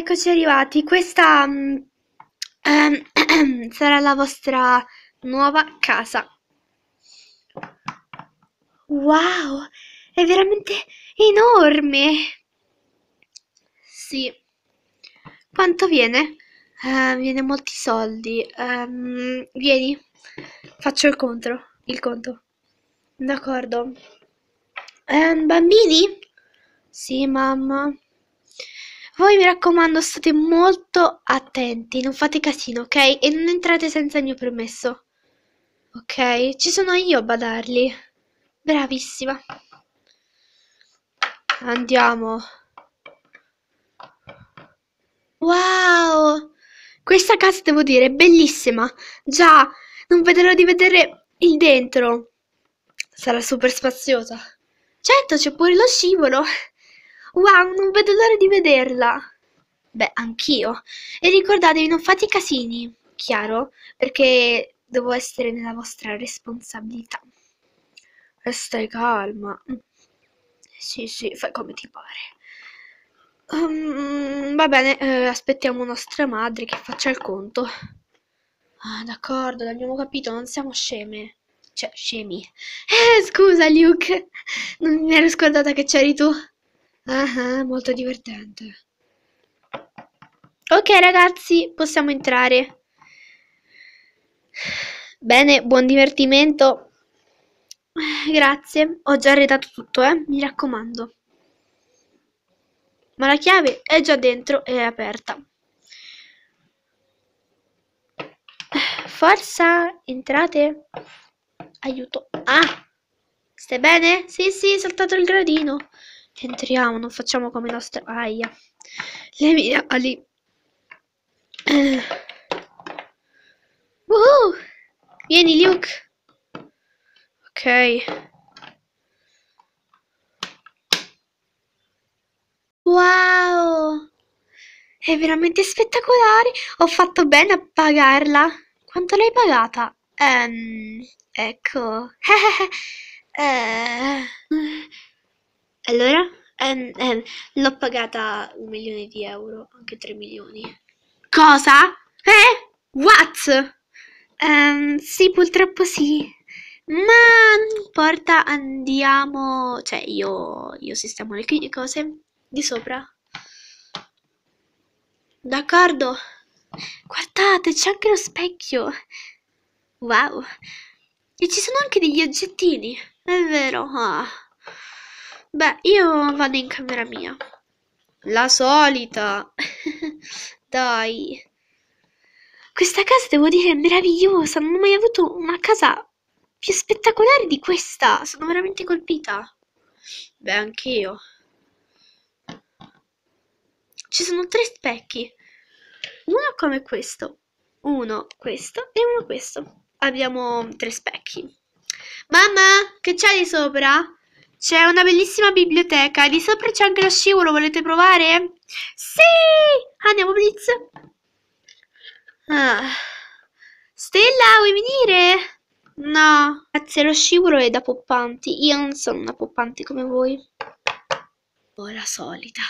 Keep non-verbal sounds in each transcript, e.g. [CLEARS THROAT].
Eccoci arrivati, questa mm, ehm, [CLEARS THROAT] sarà la vostra nuova casa. Wow, è veramente enorme! Sì. Quanto viene? Uh, viene molti soldi. Um, vieni, faccio il conto, il conto. D'accordo. Um, bambini? Sì, mamma. Voi mi raccomando state molto attenti, non fate casino, ok? E non entrate senza il mio permesso. Ok? Ci sono io a badarli. Bravissima. Andiamo. Wow! Questa casa devo dire è bellissima. Già, non vedrò di vedere il dentro. Sarà super spaziosa. Certo, c'è pure lo scivolo. Wow, non vedo l'ora di vederla! Beh, anch'io. E ricordatevi, non fate i casini, chiaro? Perché devo essere nella vostra responsabilità. E stai calma. Sì, sì, fai come ti pare. Um, va bene, eh, aspettiamo nostra madre che faccia il conto. Ah, d'accordo, l'abbiamo capito, non siamo sceme. Cioè, scemi. Eh, scusa, Luke. Non mi ero scordata che c'eri tu. Ah, molto divertente. Ok ragazzi, possiamo entrare. Bene, buon divertimento. Eh, grazie, ho già arredato tutto, eh, mi raccomando. Ma la chiave è già dentro e è aperta. Eh, forza, entrate. Aiuto. Ah, stai bene? Sì, sì, saltato il gradino. Entriamo, non facciamo come i nostri... Aia. Le mie ali. Eh. Woohoo! Vieni, Luke. Ok. Wow! È veramente spettacolare! Ho fatto bene a pagarla. Quanto l'hai pagata? Um, ecco. [LAUGHS] eh. Allora, ehm, ehm, l'ho pagata un milione di euro, anche 3 milioni. Cosa? Eh? What? Um, sì, purtroppo sì. Ma non importa, andiamo. Cioè, io, io sistemo le cose di sopra. D'accordo. Guardate, c'è anche lo specchio. Wow. E ci sono anche degli oggettini. È vero. Ah. Beh, io vado in camera mia. La solita. [LAUGHS] Dai. Questa casa, devo dire, è meravigliosa. Non ho mai avuto una casa più spettacolare di questa. Sono veramente colpita. Beh, anch'io. Ci sono tre specchi. Uno come questo, uno questo e uno questo. Abbiamo tre specchi. Mamma, che c'è di sopra? C'è una bellissima biblioteca, Di sopra c'è anche lo scivolo, volete provare? Sì! Andiamo Blitz! Ah. Stella, vuoi venire? No, grazie, lo scivolo è da poppanti. Io non sono una poppante come voi. Oh, la solita.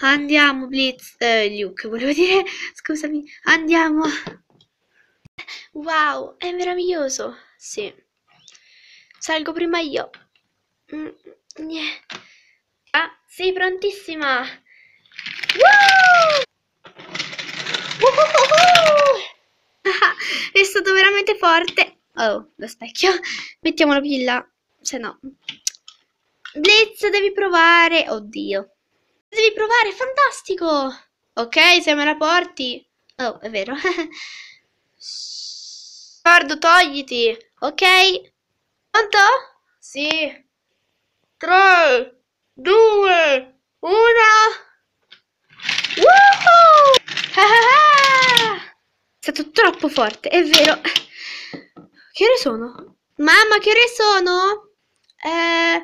Andiamo, Blitz. Eh, Luke, volevo dire, scusami. Andiamo. Wow, è meraviglioso. Sì. Salgo prima io. Mm, mm, ah, sei prontissima! Woo! [LAUGHS] È stato veramente forte! Oh, lo specchio. Mettiamolo più in là, se no. Blitz, devi provare. Oddio. Devi provare, fantastico! Ok, se me la porti. Oh, è vero. Guardo, [LAUGHS] togliti. Ok. Pronto? Sì. 3, 2, 1. Woohoo! [LAUGHS] È stato troppo forte, è vero. Che ore sono? Mamma, che ore sono? Eh,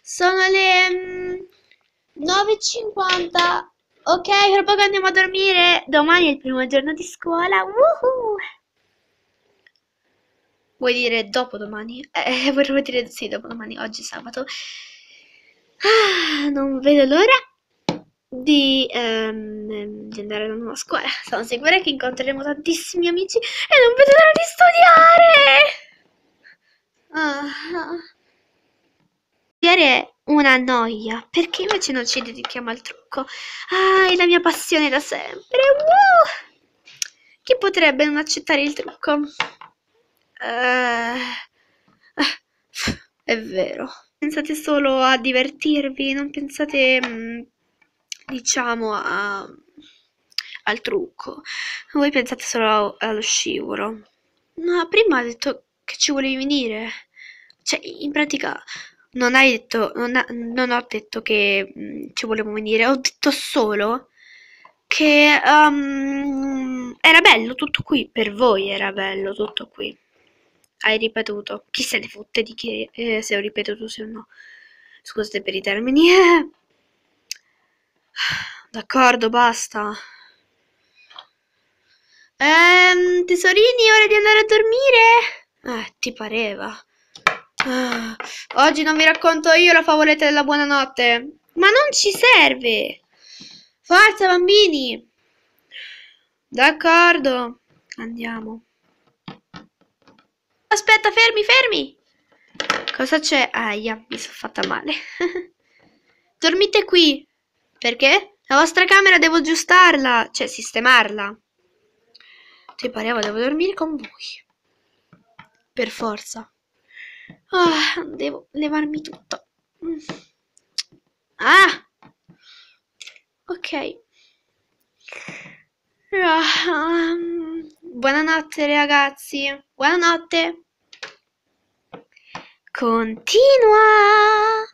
sono le 9.50. Mm, ok, tra poco andiamo a dormire. Domani è il primo giorno di scuola. Woohoo! Vuoi dire dopodomani? Eh, [LAUGHS] vorrei dire sì, dopodomani, oggi è sabato. Ah, non vedo l'ora di, um, di, andare alla nuova scuola. Sono sicura che incontreremo tantissimi amici e non vedo l'ora di studiare! Uh, è una noia. Perché invece non ci dedichiamo al trucco? Ah, è la mia passione da sempre. Wow! Chi potrebbe non accettare il trucco? Uh, uh. È vero. Pensate solo a divertirvi, non pensate, mm, diciamo, a, al trucco. Voi pensate solo allo scivolo. Ma prima hai detto che ci volevi venire. Cioè, in pratica, non hai detto, non, ha, non ho detto che mh, mm, ci volevo venire, ho detto solo che um, era bello tutto qui, per voi era bello tutto qui hai ripetuto. Chi se ne fotte di che eh, se ho ripetuto se o no. Scusate per i termini. [SIGHS] D'accordo, basta. Ehm, tesorini, ora di andare a dormire? Eh, ti pareva. Ah, oggi non vi racconto io la favoletta della buonanotte. Ma non ci serve. Forza, bambini. D'accordo. Andiamo aspetta, fermi, fermi. Cosa c'è? Ah, Aia, mi sono fatta male. [LAUGHS] Dormite qui. Perché? La vostra camera devo aggiustarla, cioè sistemarla. Ti pareva, devo dormire con voi. Per forza. Oh, devo levarmi tutto. Mm. Ah! Ok. Ah, um, buonanotte ragazzi. Buonanotte. continua.